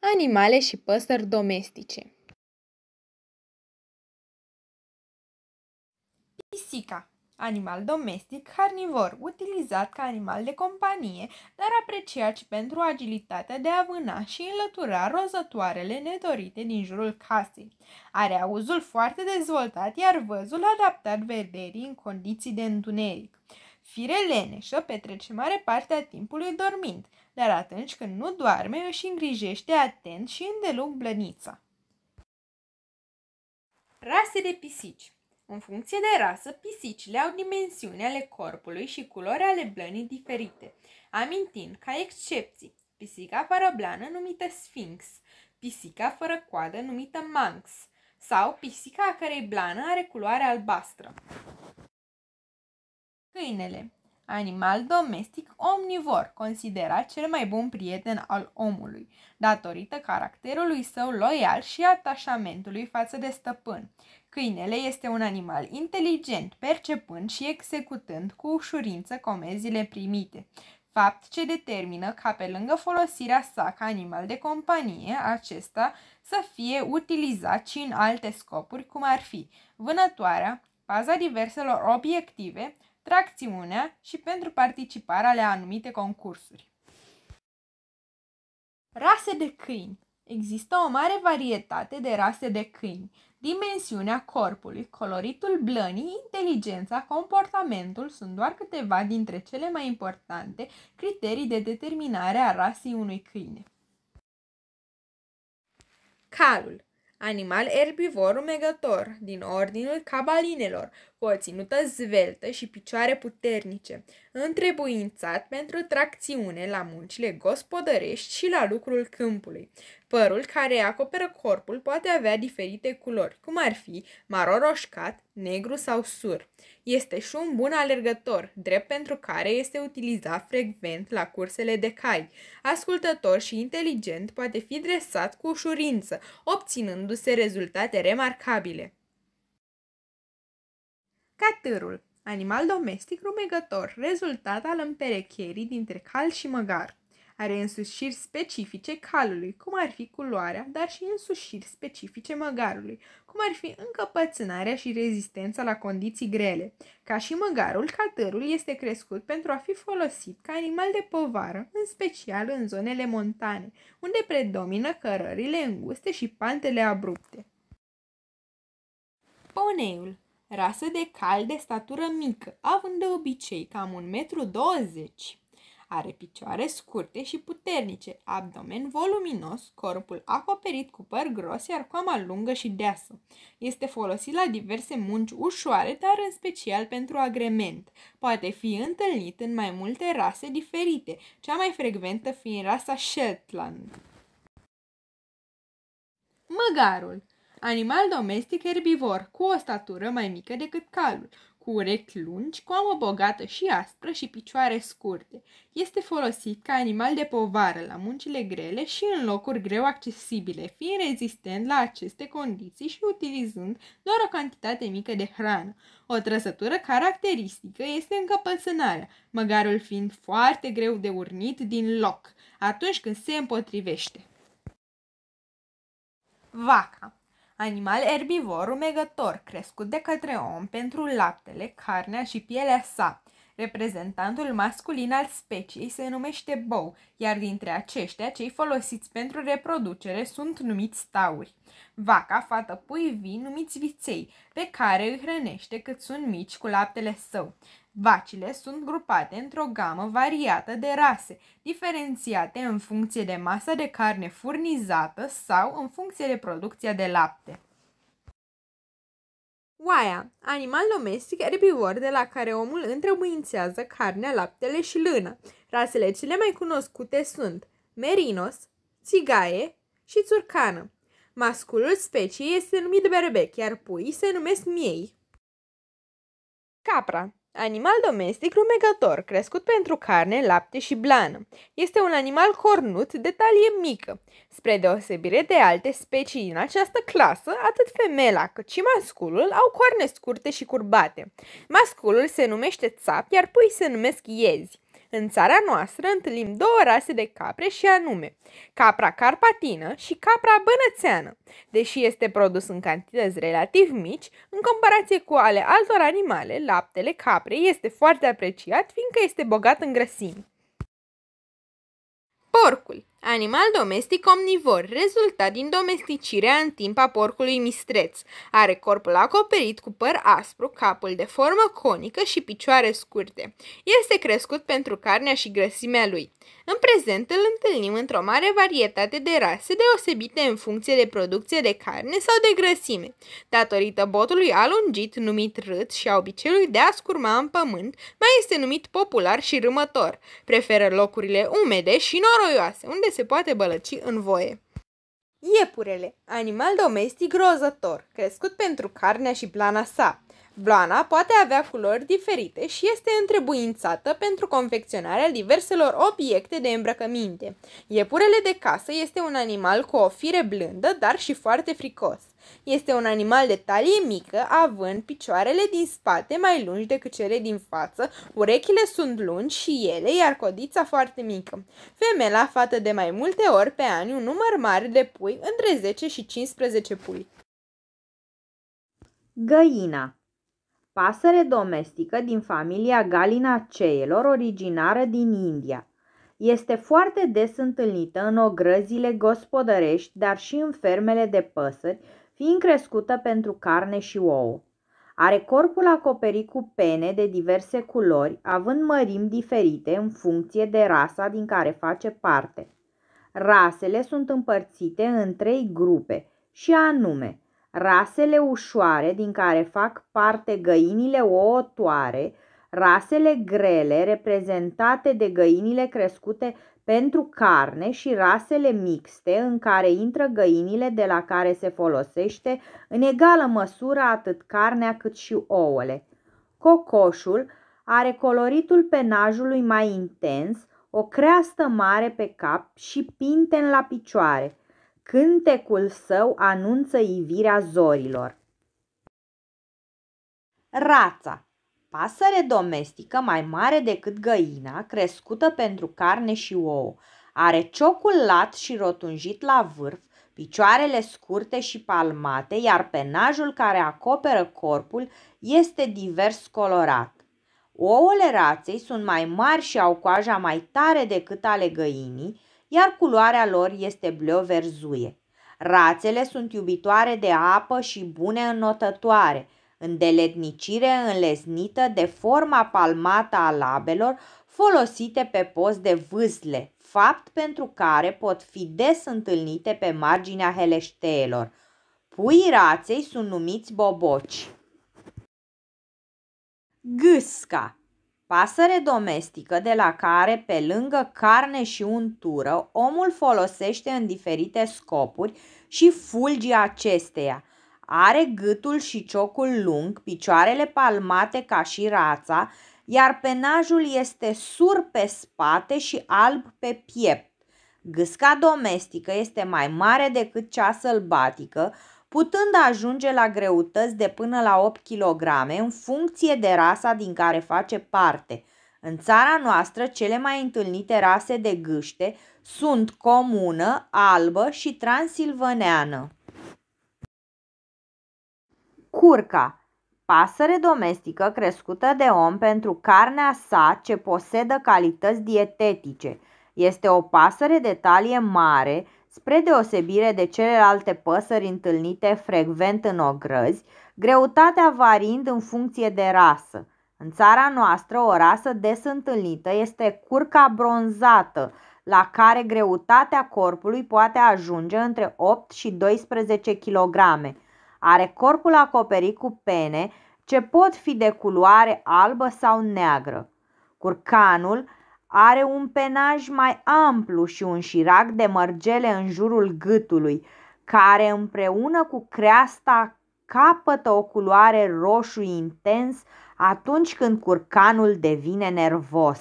animale și păsări domestice. Pisica animal domestic carnivor, utilizat ca animal de companie, dar apreciat și pentru agilitatea de a vâna și înlătura rozătoarele nedorite din jurul casei. Are auzul foarte dezvoltat, iar văzul adaptat vederii în condiții de întuneric. Firelene și-o petrece mare parte a timpului dormind, dar atunci când nu doarme își îngrijește atent și îndelung blănița. Rase de pisici În funcție de rasă, pisicile au dimensiuni ale corpului și culori ale blănii diferite, amintind ca excepții pisica fără blană numită Sphinx, pisica fără coadă numită Manx sau pisica a cărei blană are culoare albastră. Câinele animal domestic omnivor, considerat cel mai bun prieten al omului, datorită caracterului său loial și atașamentului față de stăpân. Câinele este un animal inteligent, percepând și executând cu ușurință comenzile primite, fapt ce determină ca pe lângă folosirea sa ca animal de companie, acesta să fie utilizat și în alte scopuri, cum ar fi vânătoarea, paza diverselor obiective, tracțiunea și pentru participarea la anumite concursuri. Rase de câini Există o mare varietate de rase de câini. Dimensiunea corpului, coloritul blănii, inteligența, comportamentul sunt doar câteva dintre cele mai importante criterii de determinare a rasei unui câine. Calul animal erbivor umegător, din ordinul cabalinelor, cu o ținută zveltă și picioare puternice, întrebuințat pentru tracțiune la muncile gospodărești și la lucrul câmpului, Părul care acoperă corpul poate avea diferite culori, cum ar fi maro roșcat, negru sau sur. Este și un bun alergător, drept pentru care este utilizat frecvent la cursele de cai. Ascultător și inteligent poate fi dresat cu ușurință, obținându-se rezultate remarcabile. Catârul, animal domestic rumegător, rezultat al împerecherii dintre cal și măgar. Are însușiri specifice calului, cum ar fi culoarea, dar și însușiri specifice măgarului, cum ar fi încăpățânarea și rezistența la condiții grele. Ca și măgarul, catărul este crescut pentru a fi folosit ca animal de povară, în special în zonele montane, unde predomină cărările înguste și pantele abrupte. Poneiul Rasă de cal de statură mică, având de obicei cam 1,20 m are picioare scurte și puternice, abdomen voluminos, corpul acoperit cu păr gros, iar coama lungă și deasă. Este folosit la diverse munci ușoare, dar în special pentru agrement. Poate fi întâlnit în mai multe rase diferite, cea mai frecventă fiind rasa Shetland. Măgarul Animal domestic herbivor, cu o statură mai mică decât calul, cu urechi lungi, amă bogată și aspră și picioare scurte. Este folosit ca animal de povară la muncile grele și în locuri greu accesibile, fiind rezistent la aceste condiții și utilizând doar o cantitate mică de hrană. O trăsătură caracteristică este încăpățânarea, măgarul fiind foarte greu de urnit din loc, atunci când se împotrivește. Vaca animal erbivor rumegător, crescut de către om pentru laptele, carnea și pielea sa. Reprezentantul masculin al speciei se numește bou, iar dintre aceștia, cei folosiți pentru reproducere sunt numiți tauri. Vaca, fată pui vii, numiți viței, pe care îi hrănește cât sunt mici cu laptele său. Vacile sunt grupate într-o gamă variată de rase, diferențiate în funcție de masa de carne furnizată sau în funcție de producția de lapte. Oaia, animal domestic erbivor de la care omul întrebuințează carnea, laptele și lână. Rasele cele mai cunoscute sunt merinos, țigaie și țurcană. Masculul speciei este numit berbec, iar puii se numesc miei. Capra Animal domestic rumegător, crescut pentru carne, lapte și blană. Este un animal cornut de talie mică. Spre deosebire de alte specii din această clasă, atât femela cât și masculul au coarne scurte și curbate. Masculul se numește țap, iar pui se numesc iezi. În țara noastră întâlnim două rase de capre și anume capra carpatină și capra bănățeană. Deși este produs în cantități relativ mici, în comparație cu ale altor animale, laptele caprei este foarte apreciat fiindcă este bogat în grăsimi. Porcul animal domestic omnivor, rezultat din domesticirea în timp a porcului mistreț. Are corpul acoperit cu păr aspru, capul de formă conică și picioare scurte. Este crescut pentru carnea și grăsimea lui. În prezent îl întâlnim într-o mare varietate de rase deosebite în funcție de producție de carne sau de grăsime, datorită botului alungit numit râț și a obiceiului de a scurma în pământ, mai este numit popular și râmător. Preferă locurile umede și noroioase, unde se poate bălăci în voie. Iepurele, animal domestic rozător, crescut pentru carnea și plana sa. Blana poate avea culori diferite și este întrebuințată pentru confecționarea diverselor obiecte de îmbrăcăminte. Iepurele de casă este un animal cu o fire blândă, dar și foarte fricos. Este un animal de talie mică, având picioarele din spate mai lungi decât cele din față, urechile sunt lungi și ele, iar codița foarte mică. Femela fată de mai multe ori pe ani un număr mare de pui, între 10 și 15 pui. Găina pasăre domestică din familia Galinaceelor, originară din India. Este foarte des întâlnită în ogrăzile gospodărești, dar și în fermele de păsări, fiind crescută pentru carne și ouă. Are corpul acoperit cu pene de diverse culori, având mărimi diferite în funcție de rasa din care face parte. Rasele sunt împărțite în trei grupe, și anume – rasele ușoare din care fac parte găinile ouătoare, rasele grele reprezentate de găinile crescute pentru carne și rasele mixte în care intră găinile de la care se folosește în egală măsură atât carnea cât și ouăle. Cocoșul are coloritul penajului mai intens, o creastă mare pe cap și pinten la picioare – Cântecul său anunță ivirea zorilor. Rața Pasăre domestică mai mare decât găina, crescută pentru carne și ouă. Are ciocul lat și rotunjit la vârf, picioarele scurte și palmate, iar penajul care acoperă corpul este divers colorat. Ouăle raței sunt mai mari și au coaja mai tare decât ale găinii, iar culoarea lor este bleu-verzuie. Rațele sunt iubitoare de apă și bune în deletnicire înleznită de forma palmată a labelor folosite pe post de vâzle, fapt pentru care pot fi des întâlnite pe marginea heleșteelor. Puii raței sunt numiți boboci. Gâsca pasăre domestică de la care, pe lângă carne și untură, omul folosește în diferite scopuri și fulgii acesteia. Are gâtul și ciocul lung, picioarele palmate ca și rața, iar penajul este sur pe spate și alb pe piept. Gâsca domestică este mai mare decât cea sălbatică, putând ajunge la greutăți de până la 8 kg în funcție de rasa din care face parte. În țara noastră, cele mai întâlnite rase de gâște sunt comună, albă și transilvaneană. Curca pasăre domestică crescută de om pentru carnea sa ce posedă calități dietetice. Este o pasăre de talie mare, Spre deosebire de celelalte păsări întâlnite frecvent în ogrăzi, greutatea variind în funcție de rasă. În țara noastră, o rasă des întâlnită este curca bronzată, la care greutatea corpului poate ajunge între 8 și 12 kg. Are corpul acoperit cu pene ce pot fi de culoare albă sau neagră. Curcanul are un penaj mai amplu și un șirac de mărgele în jurul gâtului, care împreună cu creasta capătă o culoare roșu intens atunci când curcanul devine nervos.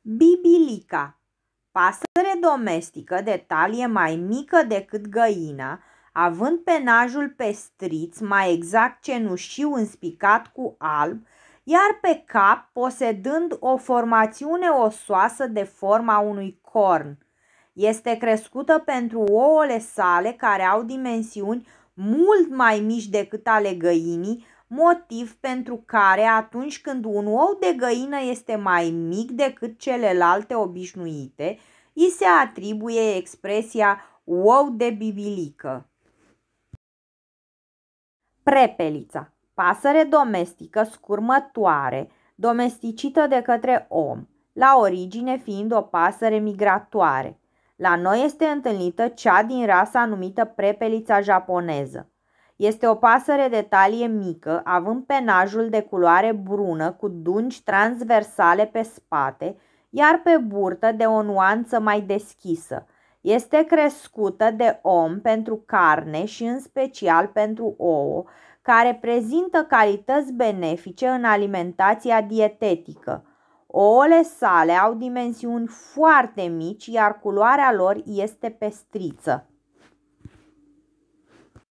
Bibilica Pasăre domestică de talie mai mică decât găina, având penajul pestriț, mai exact cenușiu înspicat cu alb iar pe cap posedând o formațiune osoasă de forma unui corn. Este crescută pentru ouăle sale care au dimensiuni mult mai mici decât ale găinii, motiv pentru care atunci când un ou de găină este mai mic decât celelalte obișnuite, îi se atribuie expresia ou de bibilică. Prepelița Pasăre domestică scurmătoare, domesticită de către om, la origine fiind o pasăre migratoare. La noi este întâlnită cea din rasa numită prepelița japoneză. Este o pasăre de talie mică, având penajul de culoare brună cu dungi transversale pe spate, iar pe burtă de o nuanță mai deschisă. Este crescută de om pentru carne și în special pentru ouă, care prezintă calități benefice în alimentația dietetică. Ouăle sale au dimensiuni foarte mici, iar culoarea lor este pestriță.